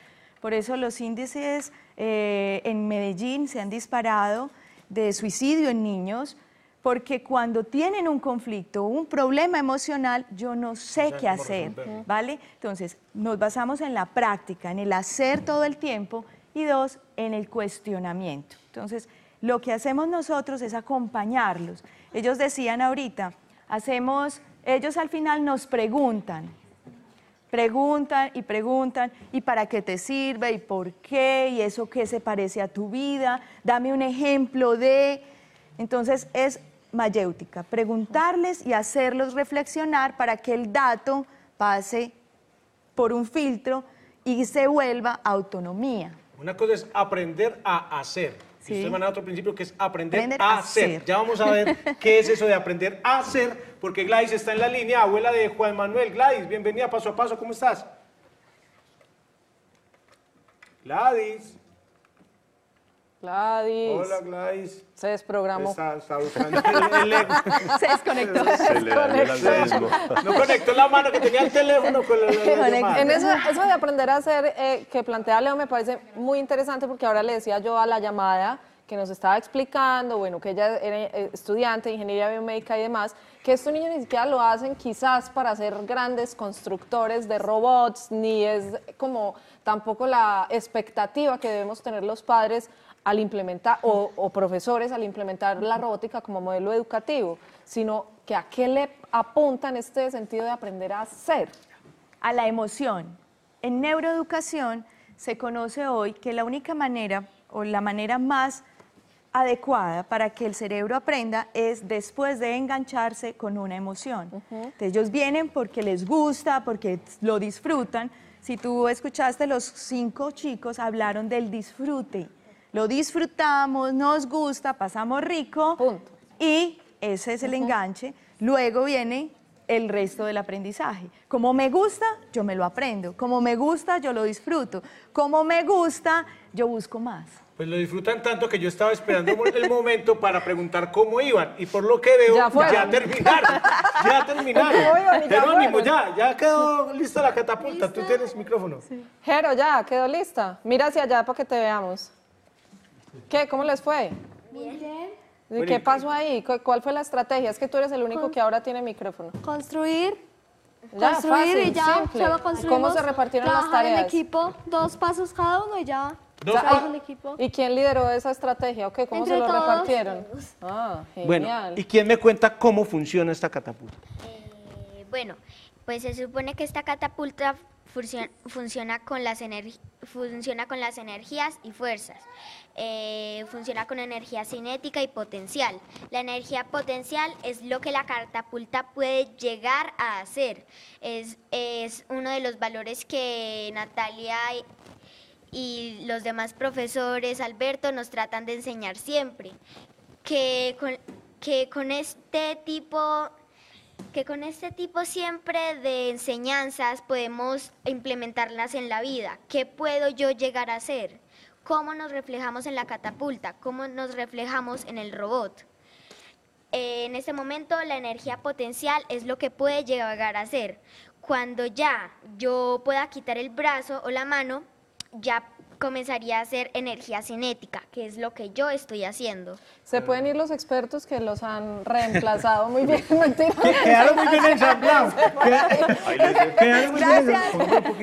por eso los índices eh, en Medellín se han disparado de suicidio en niños, porque cuando tienen un conflicto, un problema emocional, yo no sé qué hacer, ¿vale? Entonces, nos basamos en la práctica, en el hacer todo el tiempo y dos, en el cuestionamiento. Entonces, lo que hacemos nosotros es acompañarlos. Ellos decían ahorita, hacemos, ellos al final nos preguntan, preguntan y preguntan, ¿y para qué te sirve? ¿Y por qué? ¿Y eso qué se parece a tu vida? Dame un ejemplo de... Entonces es mayéutica, preguntarles y hacerlos reflexionar para que el dato pase por un filtro y se vuelva autonomía. Una cosa es aprender a hacer. Y usted otro principio que es aprender, a, hacer. Ya vamos a ver qué es eso de aprender a hacer, porque Gladys está en la línea, abuela de Juan Manuel. Gladys, bienvenida paso a paso, ¿cómo estás? Gladys. Gladys. Hola, Gladys. Se desprogramó. Se desconectó. Se, desconectó. No conectó la mano que tenía el teléfono con la, En eso, de aprender a hacer, eh, que plantea Leo, me parece muy interesante porque ahora le decía yo a la llamada que nos estaba explicando, bueno, que ella era eh, estudiante de ingeniería biomédica y demás, que estos niños ni siquiera lo hacen quizás para ser grandes constructores de robots, ni es como tampoco la expectativa que debemos tener los padres al implementar, o, profesores al implementar la robótica como modelo educativo, sino que a qué le apuntan este sentido de aprender a ser. A la emoción. En neuroeducación se conoce hoy que la única manera o la manera más adecuada para que el cerebro aprenda es después de engancharse con una emoción. ellos vienen porque les gusta, porque lo disfrutan. Si tú escuchaste, los cinco chicos hablaron del disfrute lo disfrutamos, nos gusta, pasamos rico. Y ese es el enganche. Luego viene el resto del aprendizaje. Como me gusta, yo me lo aprendo. Como me gusta, yo lo disfruto. Como me gusta, yo busco más. Pues lo disfrutan tanto que yo estaba esperando el momento para preguntar cómo iban. Y por lo que veo, ya, ya terminaron. Ya terminaron. mismo ya, ya quedó lista la catapulta. Tú tienes micrófono. Jero, ya, quedó lista. Mira hacia allá para que te veamos. ¿Qué? ¿Cómo les fue? Bien. ¿Qué pasó ahí? ¿Cuál fue la estrategia? Es que tú eres el único que ahora tiene micrófono. Construir. construir y ya, solo ¿Cómo se repartieron las tareas? en equipo, dos pasos cada uno y ya. Dos ¿Y quién lideró esa estrategia? ¿Cómo se lo repartieron? Ah, genial. Bueno, ¿y quién me cuenta cómo funciona esta catapulta? Eh, bueno, pues se supone que esta catapulta con las funciona con las energías y fuerzas. Eh, funciona con energía cinética y potencial. La energía potencial es lo que la catapulta puede llegar a hacer. Es, es uno de los valores que Natalia y, los demás profesores, Alberto, nos tratan de enseñar siempre. Que con, que con este tipo que con este tipo siempre de enseñanzas podemos implementarlas en la vida. ¿Qué puedo yo llegar a hacer? cómo nos reflejamos en la catapulta, cómo nos reflejamos en el robot. Eh, en ese momento la energía potencial es lo que puede llegar a ser. Cuando ya yo pueda quitar el brazo o la mano, ya comenzaría a hacer energía cinética, que es lo que yo estoy haciendo. Se pueden ir los expertos que los han reemplazado muy bien, quedaron muy bien ensamblados. Quedaron muy Gracias.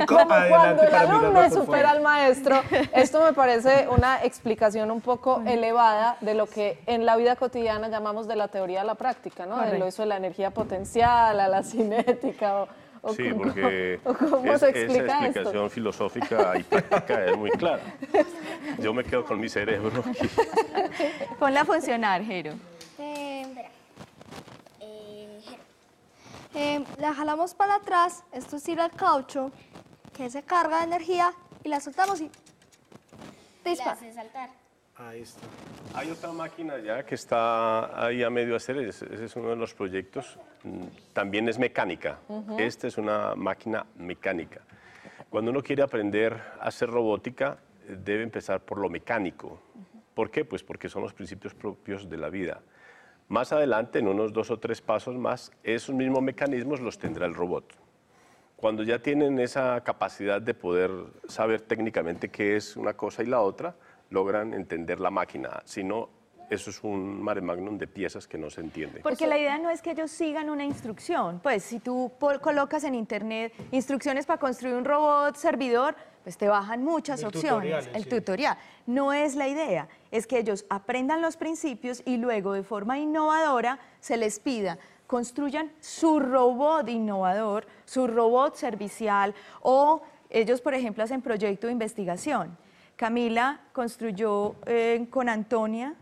Como cuando el alumno supera al maestro, esto me parece una explicación un poco elevada de lo que en la vida cotidiana llamamos de la teoría a la práctica, ¿no? De lo eso de la energía potencial, a la cinética o sí, porque esa explicación filosófica y práctica es muy clara. Yo me quedo con mi cerebro. Aquí. Ponla a funcionar, Jero. Eh, eh, eh, la jalamos para atrás, esto sirve al caucho, que se carga de energía, y la soltamos y... saltar. Hay otra máquina ya que está ahí a medio hacer, ese es uno de los proyectos. Mm, también es mecánica. Esta es una máquina mecánica. Cuando uno quiere aprender a hacer robótica, debe empezar por lo mecánico. ¿Por qué? Pues porque son los principios propios de la vida. Más adelante, en unos dos o tres pasos más, esos mismos mecanismos los tendrá el robot. Cuando ya tienen esa capacidad de poder saber técnicamente qué es una cosa y la otra, logran entender la máquina, sino eso es un mare magnum de piezas que no se entiende. Porque la idea no es que ellos sigan una instrucción. Pues si tú colocas en internet instrucciones para construir un robot servidor, pues te bajan muchas opciones. El tutorial. No es la idea. Es que ellos aprendan los principios y luego de forma innovadora se les pida construyan su robot innovador, su robot servicial o ellos, por ejemplo, hacen proyecto de investigación Camila construyó eh, con Antonia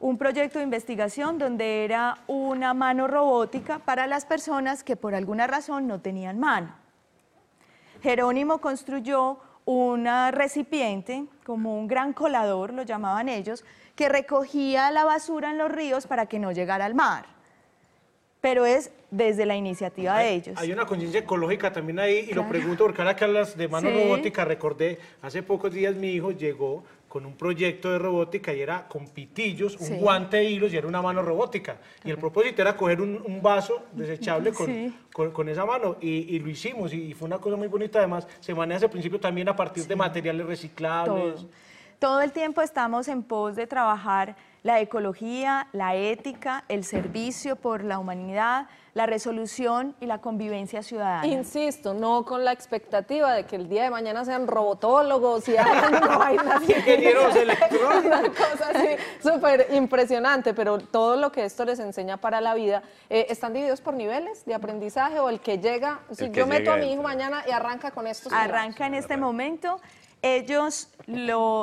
un proyecto de investigación donde era una mano robótica para las personas que por alguna razón no tenían mano. Jerónimo construyó un recipiente, como un gran colador, lo llamaban ellos, que recogía la basura en los ríos para que no llegara al mar pero es desde la iniciativa de ellos. Hay una conciencia ecológica también ahí, y lo pregunto porque ahora que hablas de mano robótica, recordé, hace pocos días mi hijo llegó con un proyecto de robótica y era con pitillos, un guante de hilos y era una mano robótica. Y el propósito era coger un, vaso desechable con, con, esa mano y, lo hicimos y, fue una cosa muy bonita. Además, se maneja ese principio también a partir de materiales reciclables. Todo el tiempo estamos en pos de trabajar la ecología, la ética, el servicio por la humanidad, la resolución y la convivencia ciudadana. Insisto, no con la expectativa de que el día de mañana sean robotólogos y hagan una Ingenieros cosa así súper impresionante, pero todo lo que esto les enseña para la vida, eh, ¿están divididos por niveles de aprendizaje o el que llega? Si yo meto a mi hijo mañana y arranca con esto. Arranca en este momento. Ellos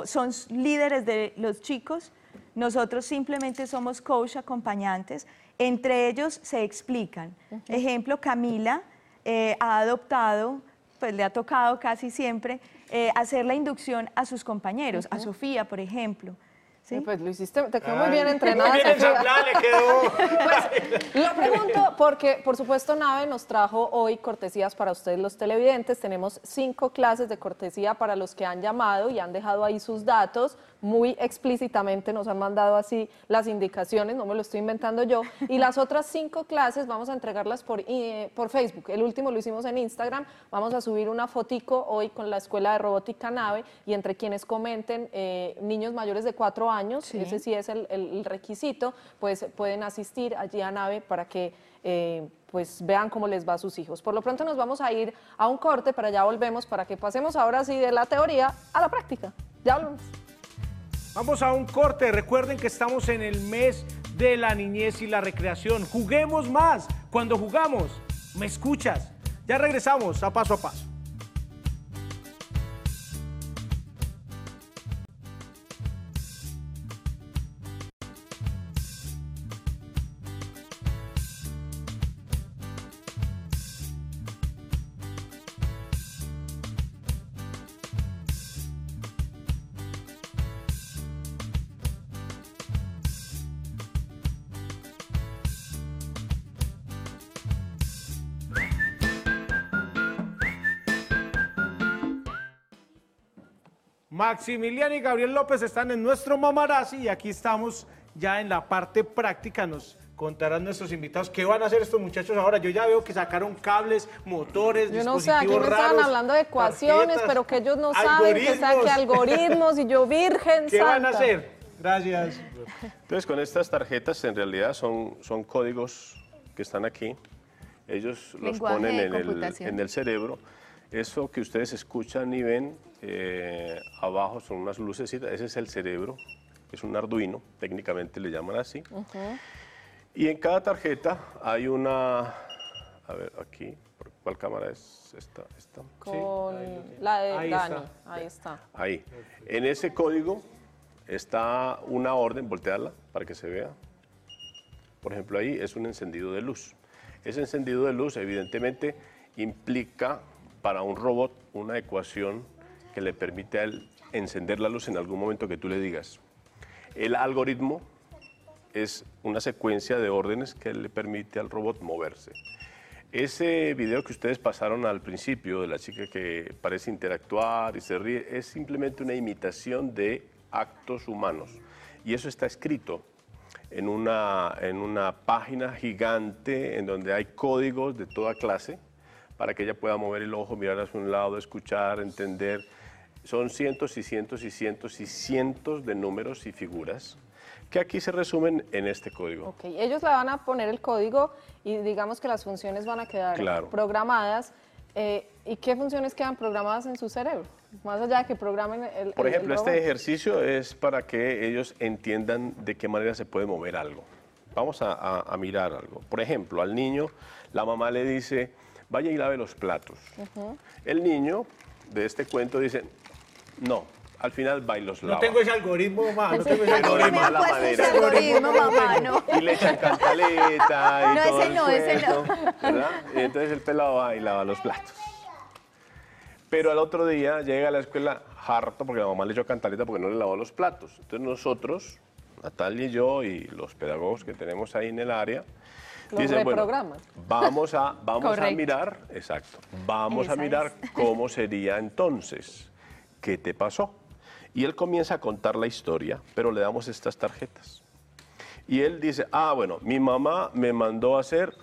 son líderes de los chicos, nosotros simplemente somos coach acompañantes. Entre ellos se explican. Ejemplo, Camila eh, ha adoptado, pues le ha tocado casi siempre, eh, hacer la inducción a sus compañeros, a Sofía, por ejemplo. ¿Sí? Pues lo hiciste, te quedó muy bien entrenada. Muy bien le quedó. Pues, lo pregunto porque, por supuesto, Nave nos trajo hoy cortesías para ustedes los televidentes. Tenemos cinco clases de cortesía para los que han llamado y han dejado ahí sus datos. Muy explícitamente nos han mandado así las indicaciones, no me lo estoy inventando yo. Y las otras cinco clases vamos a entregarlas por, eh, por Facebook. El último lo hicimos en Instagram. Vamos a subir una fotico hoy con la Escuela de Robótica Nave y entre quienes comenten, eh, niños mayores de cuatro años, años, ese sí es el, requisito, pues pueden asistir allí a NAVE para que eh, pues vean cómo les va a sus hijos. Por lo pronto nos vamos a ir a un corte, para ya volvemos, para que pasemos ahora sí de la teoría a la práctica. Ya volvemos. Vamos a un corte, recuerden que estamos en el mes de la niñez y la recreación. Juguemos más, cuando jugamos, me escuchas. Ya regresamos a paso a paso. Maximiliano y Gabriel López están en nuestro Mamarazzi y aquí estamos ya en la parte práctica. Nos contarán nuestros invitados qué van a hacer estos muchachos ahora. Yo ya veo que sacaron cables, motores, Yo no sé, aquí me estaban hablando de ecuaciones, pero que ellos no saben, que, algoritmos y yo virgen ¿Qué van a hacer? Gracias. Entonces, con estas tarjetas en realidad son, son códigos que están aquí. Ellos los ponen en el, en el cerebro. Eso que ustedes escuchan y ven eh, abajo son unas lucecitas, ese es el cerebro, es un Arduino, técnicamente le llaman así. Y en cada tarjeta hay una, a ver, aquí, ¿cuál cámara es? Esta, esta. Con la de Dani, ahí está. Ahí. En ese código está una orden, voltearla para que se vea. Por ejemplo, ahí es un encendido de luz. Ese encendido de luz, evidentemente, implica para un robot una ecuación que le permite a él encender la luz en algún momento que tú le digas. El algoritmo es una secuencia de órdenes que le permite al robot moverse. Ese video que ustedes pasaron al principio de la chica que parece interactuar y se ríe es simplemente una imitación de actos humanos. Y eso está escrito en una, en una página gigante en donde hay códigos de toda clase para que ella pueda mover el ojo, mirar hacia un lado, escuchar, entender son cientos y cientos y cientos y cientos de números y figuras que aquí se resumen en este código. ellos le van a poner el código y digamos que las funciones van a quedar programadas. Eh, ¿Y qué funciones quedan programadas en su cerebro? Más allá de que programen el... Por ejemplo, este ejercicio es para que ellos entiendan de qué manera se puede mover algo. Vamos a, mirar algo. Por ejemplo, al niño, la mamá le dice, vaya y lave los platos. El niño de este cuento dice, no, al final va los lava. No tengo ese algoritmo, mamá. No tengo ese algoritmo. algoritmo, mamá, no. Y le echan cantaleta y no, ese no, ese no. ¿verdad? Y entonces el pelado va y lava los platos. Pero al otro día llega a la escuela harto porque la mamá le echó cantaleta porque no le lavó los platos. Entonces nosotros, Natalia y yo y los pedagogos que tenemos ahí en el área, dicen, bueno, vamos a, vamos a mirar, exacto, vamos a mirar cómo sería entonces ¿qué te pasó? Y él comienza a contar la historia, pero le damos estas tarjetas. Y él dice, ah, bueno, mi mamá me mandó a hacer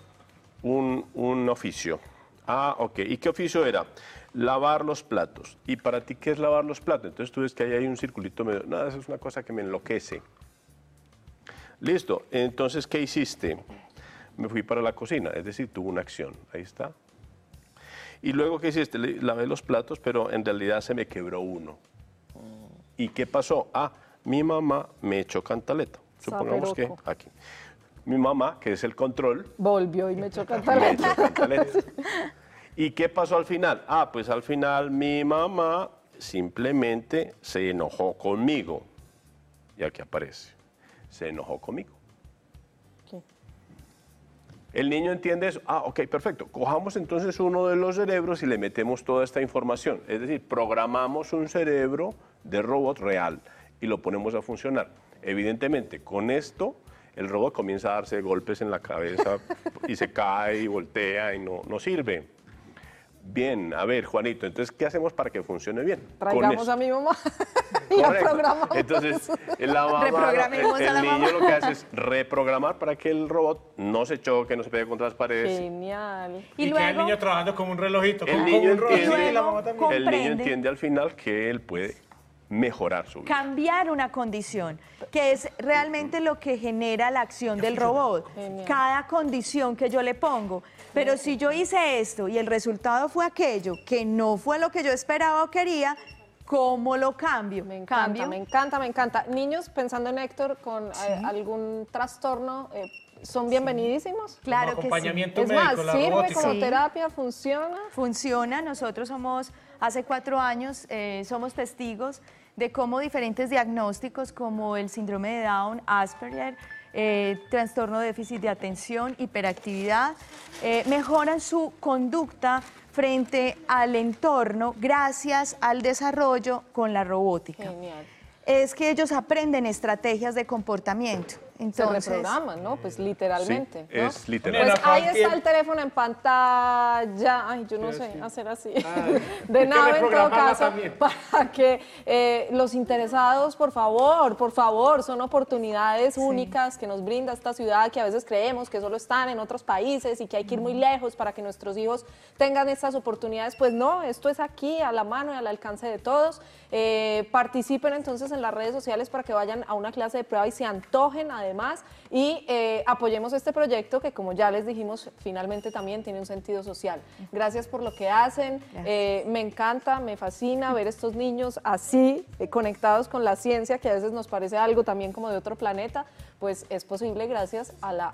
un, un oficio. Ah, ok. ¿Y qué oficio era? Lavar los platos. ¿Y para ti qué es lavar los platos? Entonces tú ves que ahí hay un circulito medio... Nada, eso es una cosa que me enloquece. Listo. Entonces, ¿qué hiciste? Me fui para la cocina. Es decir, tuvo una acción. Ahí está. Y luego, ¿qué hiciste? lavé los platos, pero en realidad se me quebró uno. ¿Y qué pasó? Ah, mi mamá me echó cantaleta. Supongamos que aquí. Mi mamá, que es el control. Volvió y me echó cantaleta. me echó cantaleta. ¿Y qué pasó al final? Ah, pues al final mi mamá simplemente se enojó conmigo. Y aquí aparece. Se enojó conmigo. El niño entiende eso. Ah, ok, perfecto. Cojamos entonces uno de los cerebros y le metemos toda esta información. Es decir, programamos un cerebro de robot real y lo ponemos a funcionar. Evidentemente, con esto el robot comienza a darse golpes en la cabeza y se cae y voltea y no, no sirve. Bien, a ver, Juanito, entonces, ¿qué hacemos para que funcione bien? Traigamos a mi mamá y la programamos. Entonces, el, niño lo que hace es reprogramar para que el robot no se choque, no se pegue contra las paredes. Genial. Y, luego, el niño trabajando como un relojito. El, niño, y la mamá también. el niño entiende al final que él puede mejorar su vida. Cambiar una condición, que es realmente lo que genera la acción del robot. Cada condición que yo le pongo. Pero si yo hice esto y el resultado fue aquello que no fue lo que yo esperaba o quería, ¿Cómo lo cambio? Me encanta, ¿Cambio? me encanta, me encanta. Niños, pensando en Héctor, con eh, algún trastorno, eh, ¿son bienvenidísimos? Claro que acompañamiento sí. es más, sirve como terapia, funciona. Funciona, nosotros somos, hace cuatro años, eh, somos testigos de cómo diferentes diagnósticos como el síndrome de Down, Asperger, eh, trastorno de déficit de atención, hiperactividad, eh, mejoran su conducta frente al entorno gracias al desarrollo con la robótica. Es que ellos aprenden estrategias de comportamiento se reprograman, ¿no? Pues literalmente. Es literal. Pues ahí está el teléfono en pantalla. Ay, yo no sé hacer así. de nada, en todo caso, para que eh, los interesados, por favor, por favor, son oportunidades únicas que nos brinda esta ciudad que a veces creemos que solo están en otros países y que hay que ir muy lejos para que nuestros hijos tengan estas oportunidades. Pues no, esto es aquí, a la mano y al alcance de todos. Eh, participen entonces en las redes sociales para que vayan a una clase de prueba y se antojen, a además y eh, apoyemos este proyecto que como ya les dijimos finalmente también tiene un sentido social. Gracias por lo que hacen, eh, me encanta, me fascina ver estos niños así eh, conectados con la ciencia que a veces nos parece algo también como de otro planeta, pues es posible gracias a la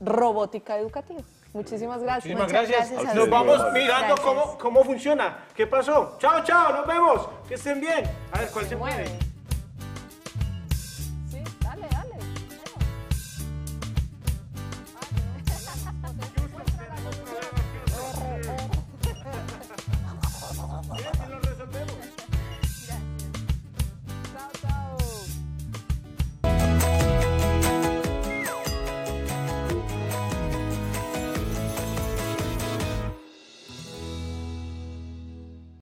robótica educativa. Muchísimas gracias. gracias. nos vamos mirando cómo, cómo, funciona. ¿Qué pasó? Chao, chao, nos vemos. Que estén bien. A ver, ¿cuál se, mueve?